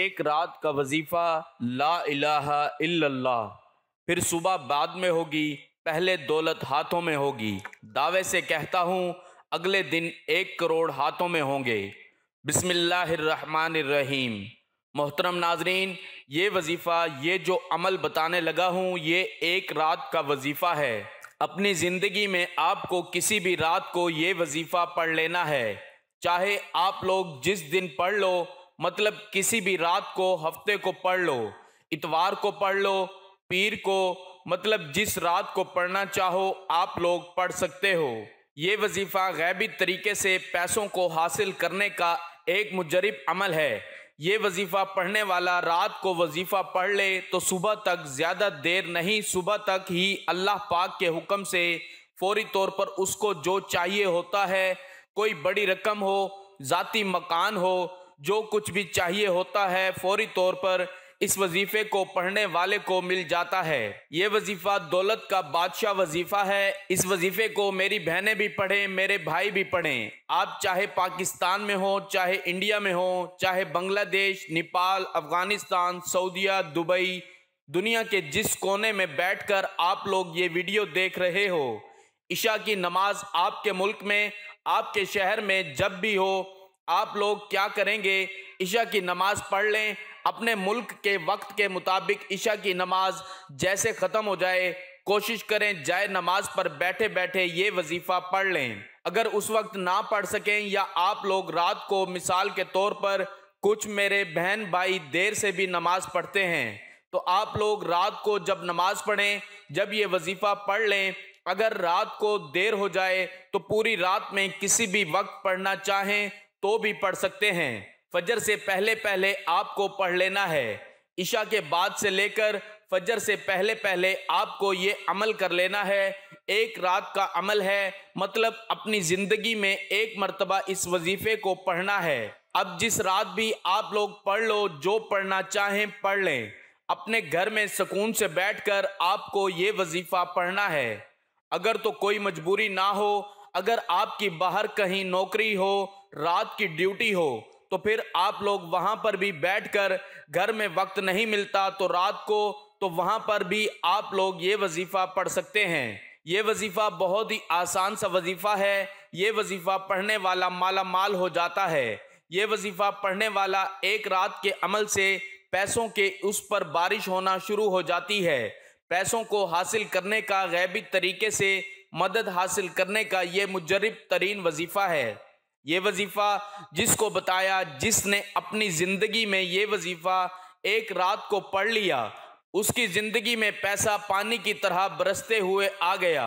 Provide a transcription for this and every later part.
एक रात का वजीफ़ा ला इलाहा इल्लल्लाह फिर सुबह बाद में होगी पहले दौलत हाथों में होगी दावे से कहता हूँ अगले दिन एक करोड़ हाथों में होंगे बिसमीम मोहतरम नाजरीन ये वजीफ़ा ये जो अमल बताने लगा हूँ ये एक रात का वजीफ़ा है अपनी ज़िंदगी में आपको किसी भी रात को ये वजीफ़ा पढ़ लेना है चाहे आप लोग जिस दिन पढ़ लो मतलब किसी भी रात को हफ्ते को पढ़ लो इतवार को पढ़ लो पीर को मतलब जिस रात को पढ़ना चाहो आप लोग पढ़ सकते हो ये वजीफ़ा गैबी तरीके से पैसों को हासिल करने का एक मुजरब अमल है ये वजीफ़ा पढ़ने वाला रात को वजीफ़ा पढ़ ले तो सुबह तक ज़्यादा देर नहीं सुबह तक ही अल्लाह पाक के हुक्म से फौरी तौर पर उसको जो चाहिए होता है कोई बड़ी रकम हो ज़ाती मकान हो जो कुछ भी चाहिए होता है फौरी तौर पर इस वजीफे को पढ़ने वाले को मिल जाता है ये वजीफा दौलत का बादशाह वजीफा है इस वजीफे को मेरी बहनें भी पढ़ें मेरे भाई भी पढ़ें आप चाहे पाकिस्तान में हो चाहे इंडिया में हो चाहे बांग्लादेश नेपाल अफगानिस्तान सऊदीया दुबई दुनिया के जिस कोने में बैठकर आप लोग ये वीडियो देख रहे हो ईशा की नमाज आपके मुल्क में आपके शहर में जब भी हो आप लोग क्या करेंगे ईशा की नमाज पढ़ लें अपने मुल्क के वक्त के मुताबिक ईशा की नमाज जैसे ख़त्म हो जाए कोशिश करें जाए नमाज पर बैठे बैठे ये वजीफ़ा पढ़ लें अगर उस वक्त ना पढ़ सकें या आप लोग रात को मिसाल के तौर पर कुछ मेरे बहन भाई देर से भी नमाज पढ़ते हैं तो आप लोग रात को जब नमाज पढ़ें जब ये वजीफ़ा पढ़ लें अगर रात को देर हो जाए तो पूरी रात में किसी भी वक्त पढ़ना चाहें तो भी पढ़ सकते हैं फजर से पहले पहले आपको पढ़ लेना है ईशा के बाद से लेकर फजर से पहले पहले आपको ये अमल कर लेना है एक रात का अमल है मतलब अपनी ज़िंदगी में एक मरतबा इस वजीफ़े को पढ़ना है अब जिस रात भी आप लोग पढ़ लो जो पढ़ना चाहें पढ़ लें अपने घर में सुकून से बैठकर आपको ये वजीफ़ा पढ़ना है अगर तो कोई मजबूरी ना हो अगर आपकी बाहर कहीं नौकरी हो रात की ड्यूटी हो तो फिर आप लोग वहाँ पर भी बैठकर घर में वक्त नहीं मिलता तो रात को तो वहाँ पर भी आप लोग ये वजीफ़ा पढ़ सकते हैं ये वजीफ़ा बहुत ही आसान सा वजीफ़ा है ये वजीफ़ा पढ़ने वाला माला माल हो जाता है ये वजीफ़ा पढ़ने वाला एक रात के अमल से पैसों के उस पर बारिश होना शुरू हो जाती है पैसों को हासिल करने का गैबी तरीके से मदद हासिल करने का ये मुजरब तरीन वजीफ़ा है ये वजीफ़ा जिसको बताया जिसने अपनी ज़िंदगी में ये वजीफ़ा एक रात को पढ़ लिया उसकी ज़िंदगी में पैसा पानी की तरह बरसते हुए आ गया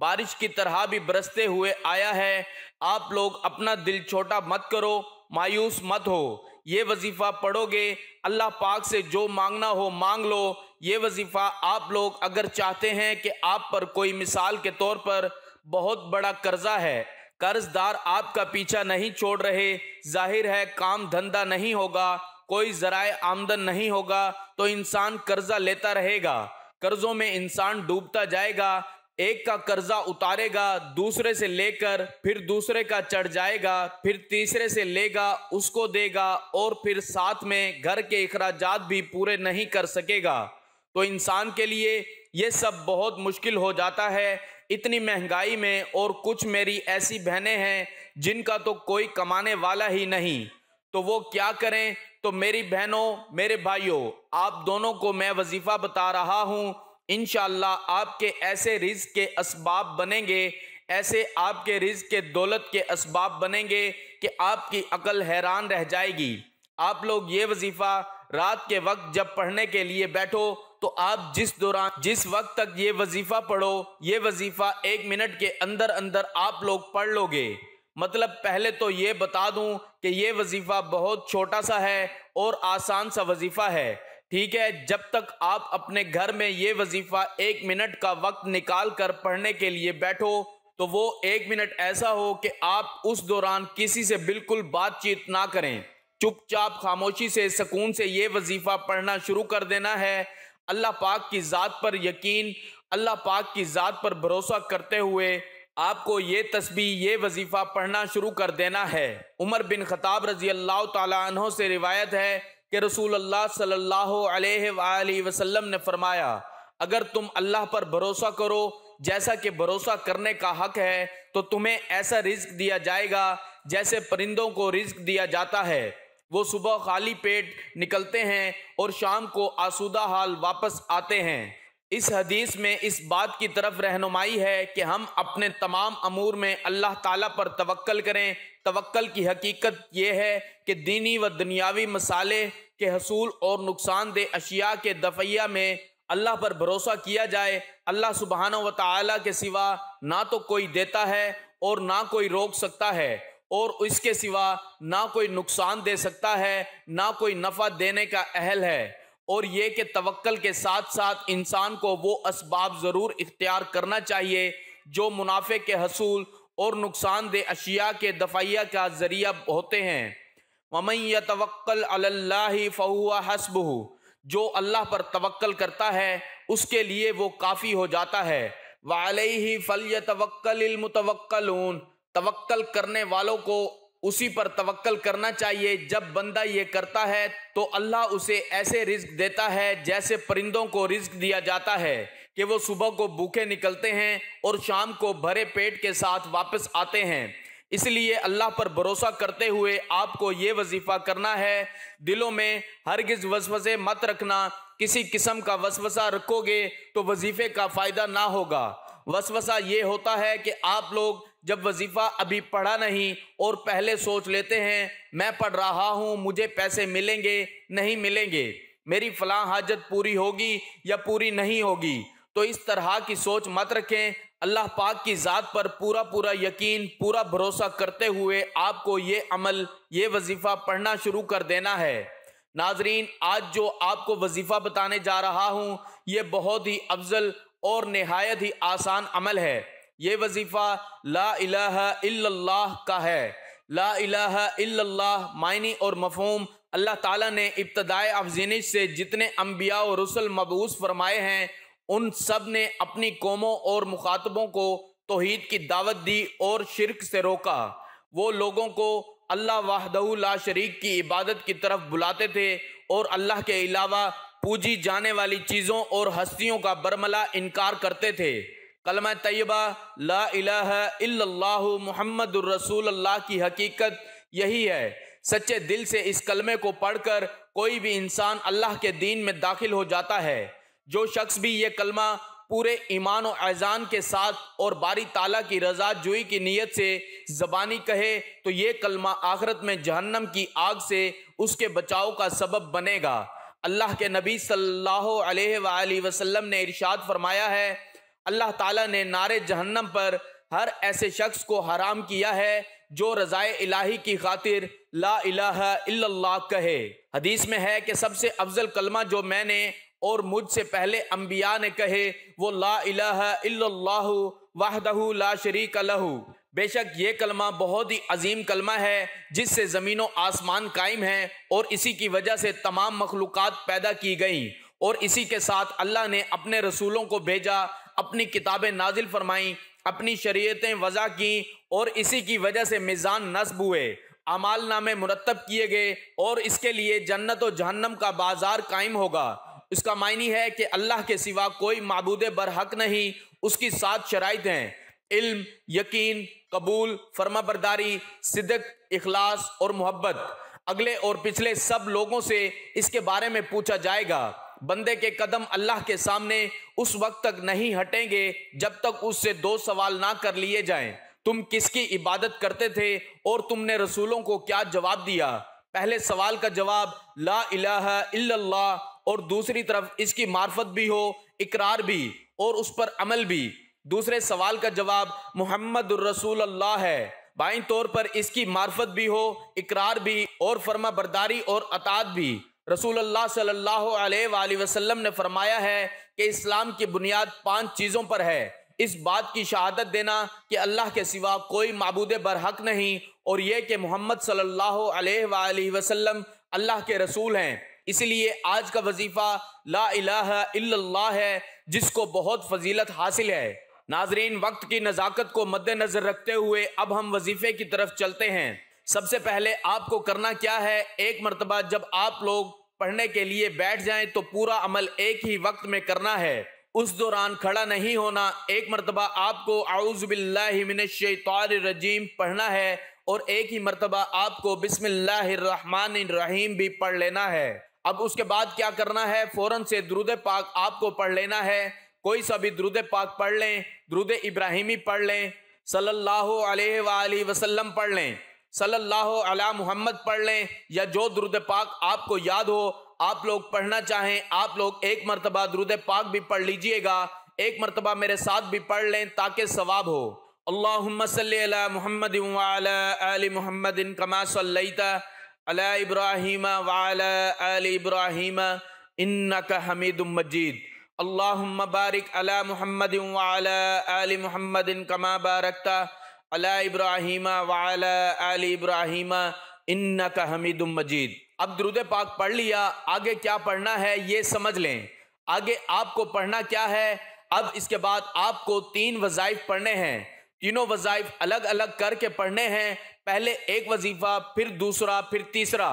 बारिश की तरह भी बरसते हुए आया है आप लोग अपना दिल छोटा मत करो मायूस मत हो ये वजीफ़ा पढ़ोगे अल्लाह पाक से जो मांगना हो मांग लो ये वजीफ़ा आप लोग अगर चाहते हैं कि आप पर कोई मिसाल के तौर पर बहुत बड़ा कर्जा है कर्जदार आपका पीछा नहीं छोड़ रहे जाहिर है काम धंधा नहीं होगा कोई जराए आमदन नहीं होगा तो इंसान कर्जा लेता रहेगा कर्जों में इंसान डूबता जाएगा एक का कर्जा उतारेगा दूसरे से लेकर फिर दूसरे का चढ़ जाएगा फिर तीसरे से लेगा उसको देगा और फिर साथ में घर के अखराज भी पूरे नहीं कर सकेगा तो इंसान के लिए ये सब बहुत मुश्किल हो जाता है इतनी महंगाई में और कुछ मेरी ऐसी बहनें हैं जिनका तो कोई कमाने वाला ही नहीं तो वो क्या करें तो मेरी बहनों मेरे भाइयों आप दोनों को मैं वजीफ़ा बता रहा हूँ इन आपके ऐसे रिज के इसबाब बनेंगे ऐसे आपके रिज के दौलत के इसबाब बनेंगे कि आपकी अकल हैरान रह जाएगी आप लोग ये वजीफ़ा रात के वक्त जब पढ़ने के लिए बैठो तो आप जिस दौरान जिस वक्त तक ये वजीफा पढ़ो ये वजीफा एक मिनट के अंदर अंदर आप लोग पढ़ लोगे मतलब पहले तो ये बता दूं कि ये वजीफा बहुत छोटा सा है और आसान सा वजीफा है ठीक है जब तक आप अपने घर में ये वजीफा एक मिनट का वक्त निकाल कर पढ़ने के लिए बैठो तो वो एक मिनट ऐसा हो कि आप उस दौरान किसी से बिल्कुल बातचीत ना करें चुपचाप खामोशी से सुकून से ये वजीफ़ा पढ़ना शुरू कर देना है अल्लाह पाक की ज़ात पर यकीन अल्लाह पाक की ज़ात पर भरोसा करते हुए आपको ये तस्बी ये वजीफ़ा पढ़ना शुरू कर देना है उमर बिन खताब रजी अल्लाह तहों से रिवायत है कि रसूल अल्लाह सल्लल्लाहु अलैहि वसल्लम ने फरमाया अगर तुम अल्लाह पर भरोसा करो जैसा कि भरोसा करने का हक है तो तुम्हें ऐसा रिज्क दिया जाएगा जैसे परिंदों को रिज्क दिया जाता है वो सुबह खाली पेट निकलते हैं और शाम को आसूदा हाल वापस आते हैं इस हदीस में इस बात की तरफ रहनुमाई है कि हम अपने तमाम अमूर में अल्लाह ताला पर तवक्ल करें तवक्ल की हकीकत यह है कि दीनी व दुनियावी मसाले के हसूल और नुकसानदेह अशिया के दफैया में अल्लाह पर भरोसा किया जाए अल्लाह सुबहाना व ताला के सिवा ना तो कोई देता है और ना कोई रोक सकता है और इसके सिवा ना कोई नुकसान दे सकता है ना कोई नफ़ा देने का अहल है और ये कि तवक्ल के साथ साथ इंसान को वो इसबाब ज़रूर इख्तियार करना चाहिए जो मुनाफे के हसूल और दे अशिया के दफाइया का ज़रिया होते हैं ममई या तवक्ल अल्लाह फ़हुआ हसबू जो अल्लाह पर तवक्ल करता है उसके लिए वो काफ़ी हो जाता है वाल ही फ़ल तवक्ल मुतवक्लून तवक्ल करने वालों को उसी पर तवक्ल करना चाहिए जब बंदा ये करता है तो अल्लाह उसे ऐसे रिस्क देता है जैसे परिंदों को रिस्क दिया जाता है कि वो सुबह को भूखे निकलते हैं और शाम को भरे पेट के साथ वापस आते हैं इसलिए अल्लाह पर भरोसा करते हुए आपको ये वजीफ़ा करना है दिलों में हरगिज वसवसे मत रखना किसी किस्म का वसवसा रखोगे तो वजीफ़े का फ़ायदा ना होगा वसवसा ये होता है कि आप लोग जब वजीफ़ा अभी पढ़ा नहीं और पहले सोच लेते हैं मैं पढ़ रहा हूँ मुझे पैसे मिलेंगे नहीं मिलेंगे मेरी फलां हाजत पूरी होगी या पूरी नहीं होगी तो इस तरह की सोच मत रखें अल्लाह पाक की ज़ात पर पूरा पूरा यकीन पूरा भरोसा करते हुए आपको ये अमल ये वजीफ़ा पढ़ना शुरू कर देना है नाजरीन आज जो आपको वजीफ़ा बताने जा रहा हूँ ये बहुत ही अफजल और नहायत ही आसान अमल है ये वजीफ़ा ला इलाह का है ला इला मायने और मफहम अल्लाह ताला ने इब्तदाई अफजीनिश से जितने अम्बिया और रसल मबूस फरमाए हैं उन सब ने अपनी कौमों और मुखातबों को तोहद की दावत दी और शिरक से रोका वो लोगों को अल्लाह ला शरीक की इबादत की तरफ बुलाते थे और अल्लाह के अलावा पूजी जाने वाली चीज़ों और हस्तियों का बरमला इनकार करते थे कलम तयबा ला इलाह मोहम्मद रसूल अल्लाह की हकीकत यही है सच्चे दिल से इस कलमे को पढ़कर कोई भी इंसान अल्लाह के दीन में दाखिल हो जाता है जो शख्स भी ये कलमा पूरे ईमान और ऐजान के साथ और बारी ताला की रजा जुई की नीयत से जबानी कहे तो ये कलमा आखरत में जहन्नम की आग से उसके बचाव का सबब बनेगा अल्लाह के नबी सल्लल्लाहु अलैहि वसल्लम ने इरशाद फरमाया है अल्लाह ताला ने नारे जहन्नम पर हर ऐसे शख्स को हराम किया है जो रज़ाए इलाही की खातिर ला इलाहा इल्लल्लाह कहे हदीस में है कि सबसे अफजल कलमा जो मैंने और मुझसे पहले अम्बिया ने कहे वो ला इलाहा इल्लल्लाह वाहदहू ला शरीक लहू बेशक ये कलमा बहुत ही अजीम कलमा है जिससे ज़मीन आसमान कायम है और इसी की वजह से तमाम मखलूक़ात पैदा की गई और इसी के साथ अल्लाह ने अपने रसूलों को भेजा अपनी किताबें नाजिल फरमाई अपनी शरीयतें वज़ा की और इसी की वजह से मिज़ान नस्ब हुए अमाल नामे मुरतब किए गए और इसके लिए जन्नत और जहन्नम का बाजार कायम होगा इसका मायनी है कि अल्लाह के सिवा कोई मबूद बरहक नहीं उसकी सात शराइत हैं इल्म यकीन कबूल फर्मा बरदारी सिदक इखलास और मोहब्बत अगले और पिछले सब लोगों से इसके बारे में पूछा जाएगा बंदे के कदम अल्लाह के सामने उस वक्त तक नहीं हटेंगे जब तक उससे दो सवाल ना कर लिए जाएं तुम किसकी इबादत करते थे और तुमने रसूलों को क्या जवाब दिया पहले सवाल का जवाब ला इला और दूसरी तरफ इसकी मार्फत भी हो इकरार भी और उस पर अमल भी दूसरे सवाल का जवाब मोहम्मद रसूल अल्लाह है बाई तौर पर इसकी मार्फत भी हो इकरार भी और फर्मा बरदारी और अतात भी रसूल अल्लाह वसल्लम ने फरमाया है कि इस्लाम की बुनियाद पांच चीज़ों पर है इस बात की शहादत देना कि अल्लाह के सिवा कोई मबूद बरहक नहीं और यह कि मोहम्मद सल्लाम अल्लाह के रसूल हैं इसलिए आज का वजीफ़ा ला इलाह इल्लल्लाह है जिसको बहुत फजीलत हासिल है नाजरीन वक्त की नज़ाकत को मद्देनज़र रखते हुए अब हम वजीफ़े की तरफ चलते हैं सबसे पहले आपको करना क्या है एक मरतबा जब आप लोग पढ़ने के लिए बैठ जाएं तो पूरा अमल एक ही वक्त में करना है उस दौरान खड़ा नहीं होना एक मरतबा आपको रजीम पढ़ना है और एक ही मरतबा आपको बिसमीम भी पढ़ लेना है अब उसके बाद क्या करना है फ़ौरन से द्रुद पाक आपको पढ़ लेना है कोई सा भी द्रुद पाक पढ़ लें द्रुद इब्राहिमी पढ़ लें सल्लल्लाहु अलैहि वसल्लम पढ़ लें सल्लल्लाहु अला मोहम्मद पढ़ लें या जो दुरुद पाक आपको याद हो आप लोग पढ़ना चाहें आप लोग एक मरतबा दुरुद पाक भी पढ़ लीजिएगा एक मरतबा मेरे साथ भी पढ़ लें ताकि सवाब हो अल्लाम महमद महमद कमा सल्ला इब्राहिम वाल इब्राहिम इन्नक हमीद मजीद अल्लाम बारिक अला मोहम्मद वाल महमद कमा बारकता अला इब्राहिम वाला अल इब्राहिमा इन्ना का हमीद मजीद अब द्रुद पाक पढ़ लिया आगे क्या पढ़ना है ये समझ लें आगे आपको पढ़ना क्या है अब इसके बाद आपको तीन वज़ाइफ पढ़ने हैं तीनों वज़ाइफ अलग अलग करके पढ़ने हैं पहले एक वजीफ़ा फिर दूसरा फिर तीसरा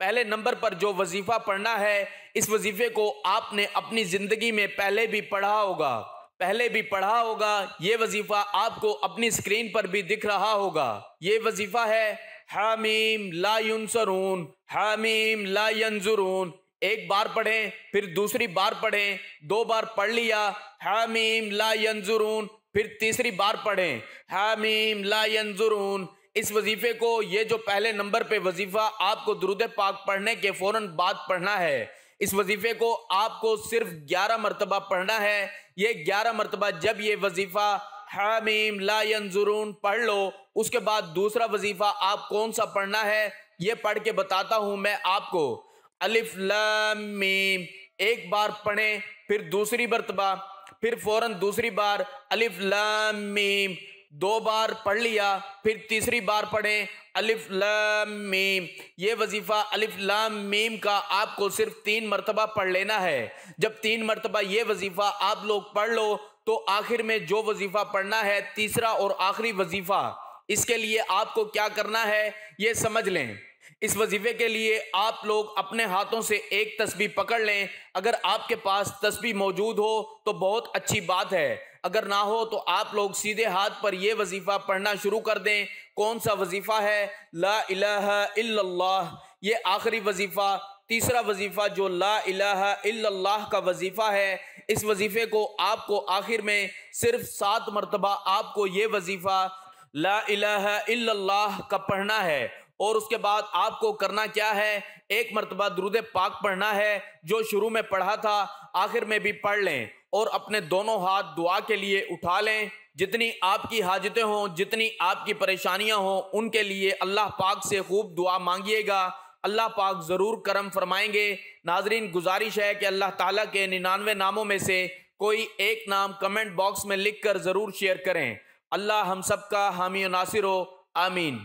पहले नंबर पर जो वजीफ़ा पढ़ना है इस वजीफ़े को आपने अपनी ज़िंदगी में पहले भी पढ़ा होगा पहले भी पढ़ा होगा ये वजीफा आपको अपनी स्क्रीन पर भी दिख रहा होगा ये वजीफा है हामीम लायुन सरून हामीम लायंजुरून एक बार पढ़ें फिर दूसरी बार पढ़ें दो बार पढ़ लिया हामीम लायंजुरून फिर तीसरी बार पढ़ें हामीम लायंजुरून इस वजीफे को ये जो पहले नंबर पे वजीफा आपको द्रुद पाक पढ़ने के फौरन बाद पढ़ना है इस वजीफे को आपको सिर्फ ग्यारह मरतबा पढ़ना है ये ग्यारह मरतबा जब ये वजीफा हामीम लाजुरून पढ़ लो उसके बाद दूसरा वजीफा आप कौन सा पढ़ना है ये पढ़ के बताता हूं मैं आपको अलिफ लामीम एक बार पढ़ें फिर दूसरी मरतबा फिर फौरन दूसरी बार अलिफ लामीम दो बार पढ़ लिया फिर तीसरी बार पढ़ें अलिफ लाम मीम ये वजीफ़ा अलिफ लाम मीम का आपको सिर्फ तीन मरतबा पढ़ लेना है जब तीन मरतबा ये वजीफ़ा आप लोग पढ़ लो तो आखिर में जो वजीफ़ा पढ़ना है तीसरा और आखिरी वजीफ़ा इसके लिए आपको क्या करना है ये समझ लें इस वजीफे के लिए आप लोग अपने हाथों से एक तस्वीर पकड़ लें अगर आपके पास तस्वीर मौजूद हो तो बहुत अच्छी बात है अगर ना हो तो आप लोग सीधे हाथ पर यह वजीफ़ा पढ़ना शुरू कर दें कौन सा वजीफ़ा है ला इल्लल्लाह ये आखिरी वजीफ़ा तीसरा वजीफ़ा जो ला इल्लल्लाह का वजीफ़ा है इस वजीफ़े को आपको आखिर में सिर्फ सात मरतबा आपको ये वजीफ़ा ला इल्लल्लाह का पढ़ना है और उसके बाद आपको करना क्या है एक मरतबा दरुद पाक पढ़ना है जो शुरू में पढ़ा था आखिर में भी पढ़ लें और अपने दोनों हाथ दुआ के लिए उठा लें जितनी आपकी हाजतें हों जितनी आपकी परेशानियां हों उनके लिए अल्लाह पाक से खूब दुआ मांगिएगा अल्लाह पाक ज़रूर करम फरमाएंगे नाजरीन गुजारिश है कि अल्लाह ताला के निन्यानवे नामों में से कोई एक नाम कमेंट बॉक्स में लिख कर ज़रूर शेयर करें अल्लाह हम सब का हामी नासिर हो आमीन